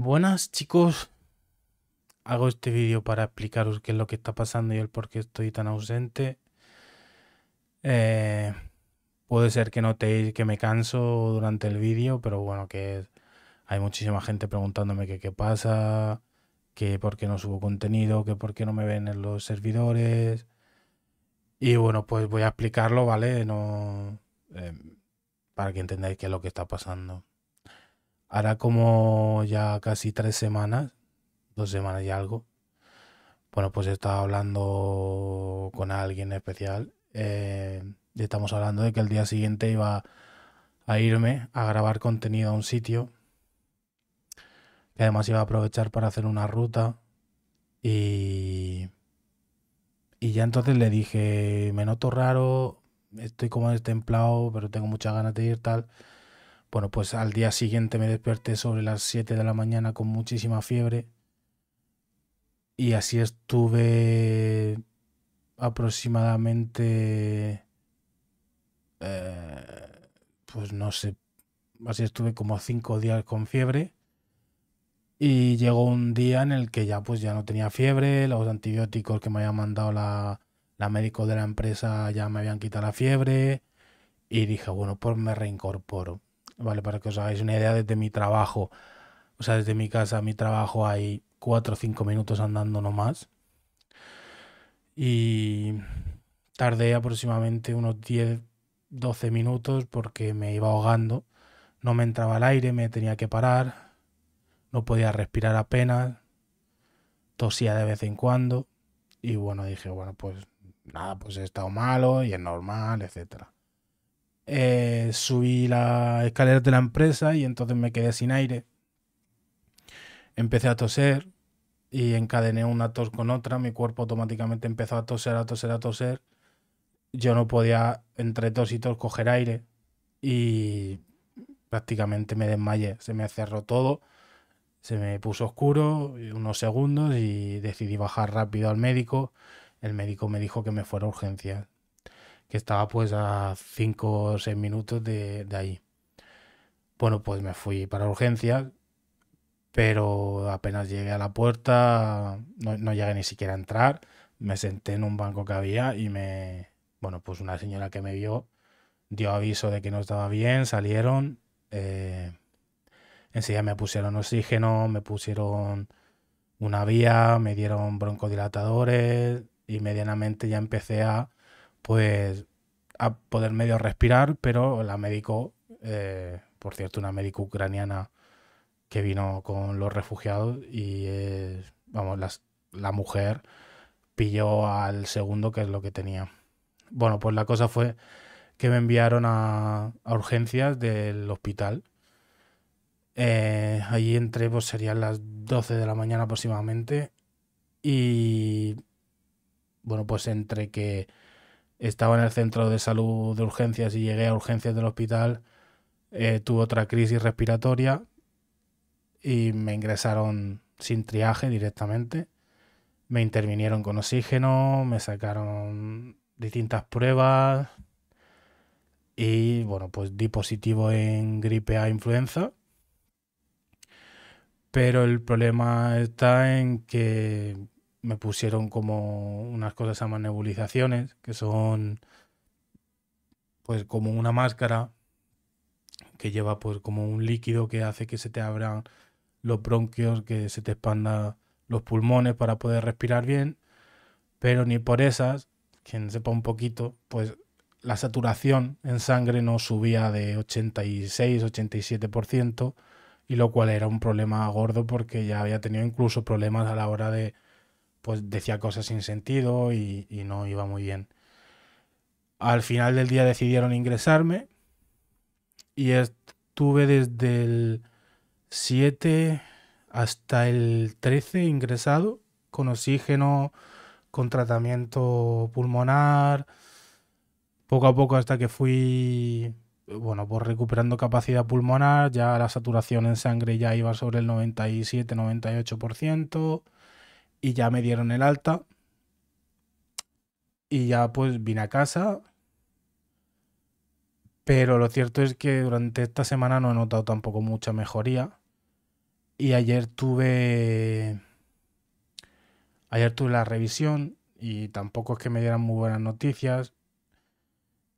Buenas chicos, hago este vídeo para explicaros qué es lo que está pasando y el por qué estoy tan ausente. Eh, puede ser que notéis que me canso durante el vídeo, pero bueno, que hay muchísima gente preguntándome qué pasa, que por qué no subo contenido, que por qué no me ven en los servidores. Y bueno, pues voy a explicarlo, ¿vale? No, eh, para que entendáis qué es lo que está pasando. Ahora como ya casi tres semanas, dos semanas y algo. Bueno, pues estaba hablando con alguien especial. Eh, y estamos hablando de que el día siguiente iba a irme a grabar contenido a un sitio. Que además iba a aprovechar para hacer una ruta. Y. Y ya entonces le dije, me noto raro, estoy como destemplado, pero tengo muchas ganas de ir tal. Bueno, pues al día siguiente me desperté sobre las 7 de la mañana con muchísima fiebre y así estuve aproximadamente, eh, pues no sé, así estuve como 5 días con fiebre. Y llegó un día en el que ya pues ya no tenía fiebre, los antibióticos que me había mandado la, la médico de la empresa ya me habían quitado la fiebre y dije, bueno, pues me reincorporo. ¿vale? Para que os hagáis una idea, desde mi trabajo, o sea, desde mi casa a mi trabajo hay 4 o 5 minutos andando nomás. Y tardé aproximadamente unos 10, 12 minutos porque me iba ahogando. No me entraba el aire, me tenía que parar. No podía respirar apenas. Tosía de vez en cuando. Y bueno, dije, bueno, pues nada, pues he estado malo y es normal, etcétera. Eh, subí la escalera de la empresa y entonces me quedé sin aire. Empecé a toser y encadené una tos con otra. Mi cuerpo automáticamente empezó a toser, a toser, a toser. Yo no podía entre tos y tos coger aire y prácticamente me desmayé. Se me cerró todo, se me puso oscuro unos segundos y decidí bajar rápido al médico. El médico me dijo que me fuera a urgencias que estaba pues a 5 o 6 minutos de, ahí. Bueno, pues me fui para urgencias, pero apenas llegué a la puerta, no, llegué ni siquiera a entrar, me senté en un banco que había y me, bueno, pues una señora que me vio dio aviso de que no estaba bien, salieron, eh, enseguida me pusieron oxígeno, me pusieron una vía, me dieron broncodilatadores y medianamente ya empecé a pues a poder medio respirar, pero la médico, eh, por cierto, una médico ucraniana que vino con los refugiados y, eh, vamos, la mujer pilló al segundo, que es lo que tenía. Bueno, pues la cosa fue que me enviaron a, urgencias del hospital. ahí eh, allí entré, pues serían las 12 de la mañana aproximadamente. Y bueno, pues entre que estaba en el centro de salud de urgencias y llegué a urgencias del hospital, eh, tuve otra crisis respiratoria y me ingresaron sin triaje directamente. Me intervinieron con oxígeno, me sacaron distintas pruebas y bueno, pues di positivo en gripe A influenza. Pero el problema está en que me pusieron como unas cosas a nebulizaciones, que son pues como una máscara que lleva pues como un líquido que hace que se te abran los bronquios, que se te expandan los pulmones para poder respirar bien, pero ni por esas, quien sepa un poquito, pues la saturación en sangre no subía de 86, 87%, y lo cual era un problema gordo porque ya había tenido incluso problemas a la hora de pues decía cosas sin sentido y, no iba muy bien. Al final del día decidieron ingresarme y estuve desde el 7 hasta el 13 ingresado con oxígeno, con tratamiento pulmonar, poco a poco hasta que fui, bueno, pues recuperando capacidad pulmonar, ya la saturación en sangre ya iba sobre el 97-98%, y ya me dieron el alta. Y ya pues vine a casa. Pero lo cierto es que durante esta semana no he notado tampoco mucha mejoría. Y ayer tuve... Ayer tuve la revisión y tampoco es que me dieran muy buenas noticias.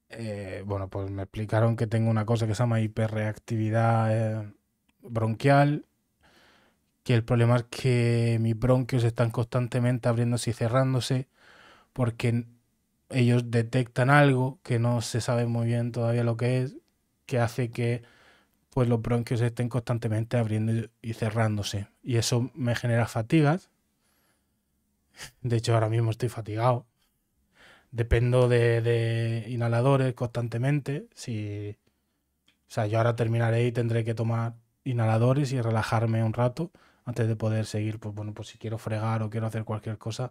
Eh, bueno, pues me explicaron que tengo una cosa que se llama hiperreactividad eh, bronquial que el problema es que mis bronquios están constantemente abriéndose y cerrándose porque ellos detectan algo que no se sabe muy bien todavía lo que es, que hace que pues los bronquios estén constantemente abriendo y cerrándose. Y eso me genera fatigas. De hecho, ahora mismo estoy fatigado. Dependo de, inhaladores constantemente. Si, o sea, yo ahora terminaré y tendré que tomar inhaladores y relajarme un rato antes de poder seguir, pues bueno, pues si quiero fregar o quiero hacer cualquier cosa,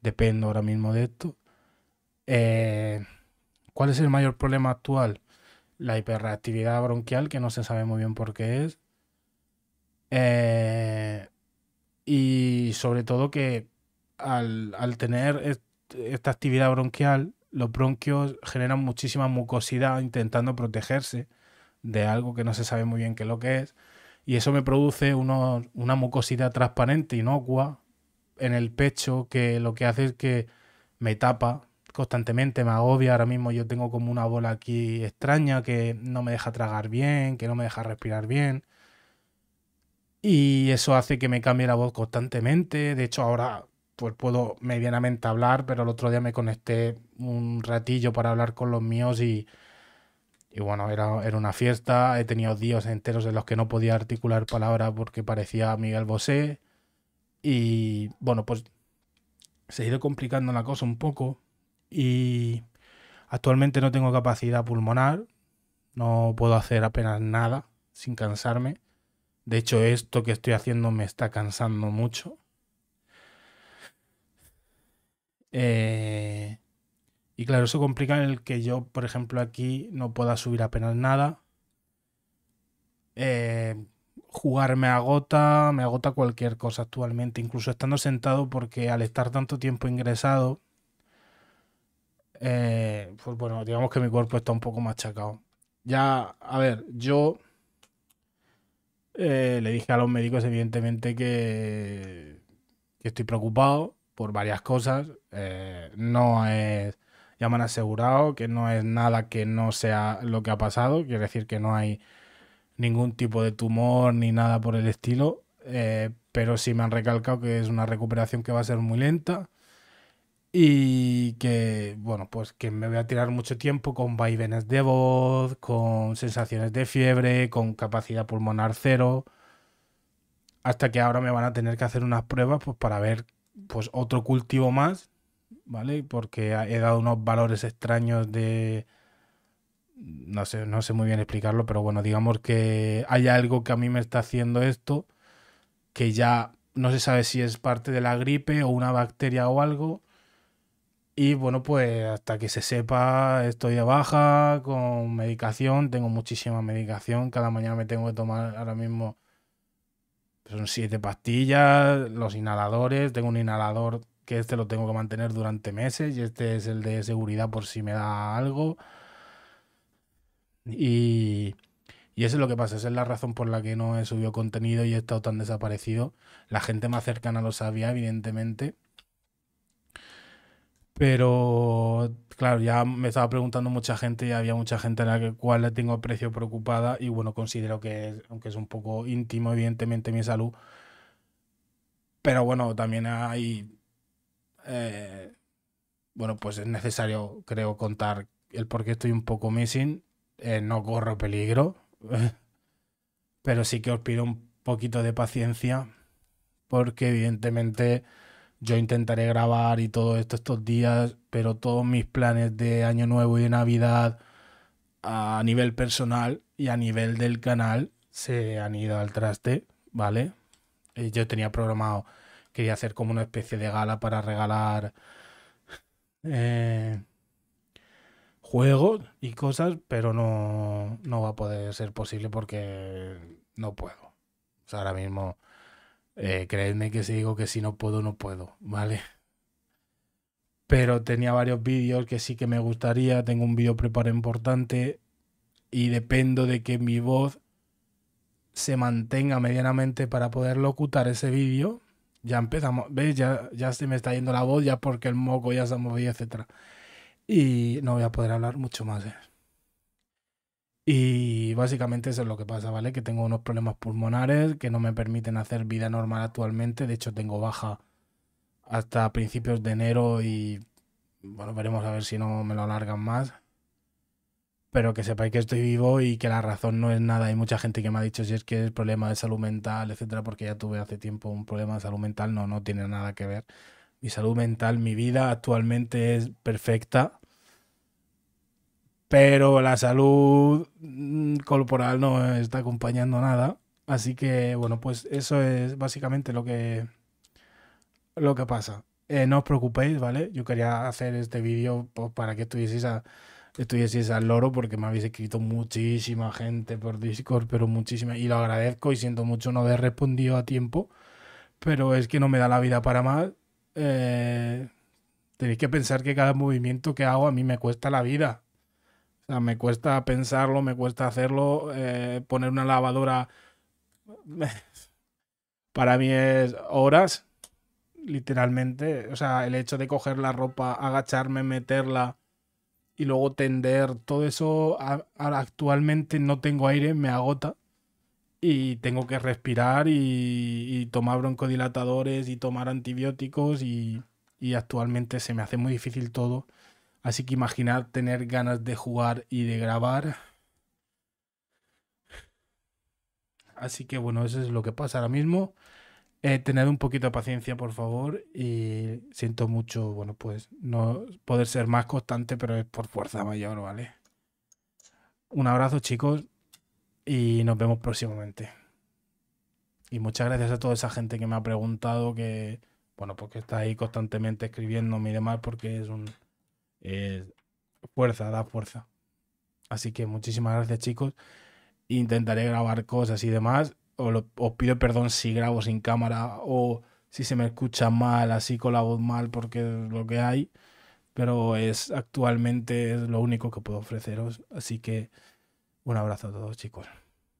dependo ahora mismo de esto. Eh, ¿Cuál es el mayor problema actual? La hiperreactividad bronquial, que no se sabe muy bien por qué es. Eh, y sobre todo que al, tener esta actividad bronquial, los bronquios generan muchísima mucosidad intentando protegerse de algo que no se sabe muy bien qué es lo que es y eso me produce una mucosidad transparente, inocua, en el pecho, que lo que hace es que me tapa constantemente, me agobia. Ahora mismo yo tengo como una bola aquí extraña que no me deja tragar bien, que no me deja respirar bien. Y eso hace que me cambie la voz constantemente. De hecho, ahora pues puedo medianamente hablar, pero el otro día me conecté un ratillo para hablar con los míos y y bueno, era, era una fiesta. He tenido días enteros en los que no podía articular palabras porque parecía Miguel Bosé. Y bueno, pues se ha ido complicando la cosa un poco. Y actualmente no tengo capacidad pulmonar. No puedo hacer apenas nada sin cansarme. De hecho, esto que estoy haciendo me está cansando mucho. Eh, y claro, eso complica el que yo, por ejemplo, aquí no pueda subir apenas nada. Eh, jugar me agota, me agota cualquier cosa actualmente, incluso estando sentado porque al estar tanto tiempo ingresado, eh, pues bueno, digamos que mi cuerpo está un poco machacado. Ya, a ver, yo eh, le dije a los médicos evidentemente que, que estoy preocupado por varias cosas. no es ya me han asegurado que no es nada que no sea lo que ha pasado, quiere decir que no hay ningún tipo de tumor ni nada por el estilo, eh, pero sí me han recalcado que es una recuperación que va a ser muy lenta y que, bueno, pues que me voy a tirar mucho tiempo con vaivenes de voz, con sensaciones de fiebre, con capacidad pulmonar cero, hasta que ahora me van a tener que hacer unas pruebas pues, para ver pues, otro cultivo más ¿vale? Porque he dado unos valores extraños de... No sé, no sé muy bien explicarlo, pero bueno, digamos que hay algo que a mí me está haciendo esto, que ya no se sabe si es parte de la gripe o una bacteria o algo. Y bueno, pues hasta que se sepa, estoy a baja con medicación. Tengo muchísima medicación. Cada mañana me tengo que tomar ahora mismo. Son siete pastillas, los inhaladores. Tengo un inhalador que este lo tengo que mantener durante meses y este es el de seguridad por si me da algo. Y, eso es lo que pasa, esa es la razón por la que no he subido contenido y he estado tan desaparecido. La gente más cercana lo sabía, evidentemente. Pero, claro, ya me estaba preguntando mucha gente y había mucha gente a la que cual le tengo precio preocupada y bueno, considero que, aunque es un poco íntimo, evidentemente, mi salud. Pero bueno, también hay eh, bueno, pues es necesario, creo, contar el por qué estoy un poco missing. Eh, no corro peligro, pero sí que os pido un poquito de paciencia, porque evidentemente yo intentaré grabar y todo esto estos días, pero todos mis planes de Año Nuevo y de Navidad a nivel personal y a nivel del canal se han ido al traste, ¿vale? Eh, yo tenía programado quería hacer como una especie de gala para regalar eh, juegos y cosas, pero no, va a poder ser posible porque no puedo. ahora mismo, eh, creedme que si digo que si no puedo, no puedo, ¿vale? Pero tenía varios vídeos que sí que me gustaría, tengo un vídeo preparado importante y dependo de que mi voz se mantenga medianamente para poder locutar ese vídeo ya empezamos, ¿Veis? Ya, ya se me está yendo la voz, ya porque el moco ya se ha movido, etc. Y no voy a poder hablar mucho más, ¿eh? Y básicamente eso es lo que pasa, ¿vale? Que tengo unos problemas pulmonares que no me permiten hacer vida normal actualmente. De hecho, tengo baja hasta principios de enero y bueno, veremos a ver si no me lo alargan más pero que sepáis que estoy vivo y que la razón no es nada. Hay mucha gente que me ha dicho si es que es problema de salud mental, etcétera, porque ya tuve hace tiempo un problema de salud mental. No, no tiene nada que ver. Mi salud mental, mi vida actualmente es perfecta pero la salud mm, corporal no está acompañando nada. Así que, bueno, pues eso es básicamente lo que, lo que pasa. Eh, no os preocupéis, ¿vale? Yo quería hacer este vídeo pues, para que estuvieseis a, Estoy es al loro porque me habéis escrito muchísima gente por Discord, pero muchísima. Y lo agradezco y siento mucho no haber respondido a tiempo, pero es que no me da la vida para más. Eh, tenéis que pensar que cada movimiento que hago a mí me cuesta la vida. O sea, me cuesta pensarlo, me cuesta hacerlo, eh, poner una lavadora. para mí es horas, literalmente. O sea, el hecho de coger la ropa, agacharme, meterla, y luego tender, todo eso actualmente no tengo aire, me agota y tengo que respirar y, tomar broncodilatadores y tomar antibióticos y, y, actualmente se me hace muy difícil todo. Así que imaginar tener ganas de jugar y de grabar. Así que bueno, eso es lo que pasa ahora mismo. Eh, tened un poquito de paciencia, por favor, y siento mucho, bueno, pues no poder ser más constante, pero es por fuerza mayor, ¿vale? Un abrazo, chicos, y nos vemos próximamente. Y muchas gracias a toda esa gente que me ha preguntado, que, bueno, porque pues está ahí constantemente escribiendo y demás, porque es un... Es fuerza, da fuerza. Así que muchísimas gracias, chicos. Intentaré grabar cosas y demás o, pido perdón si grabo sin cámara o si se me escucha mal, así con la voz mal, porque es lo que hay. Pero es actualmente es lo único que puedo ofreceros. Así que un abrazo a todos, chicos.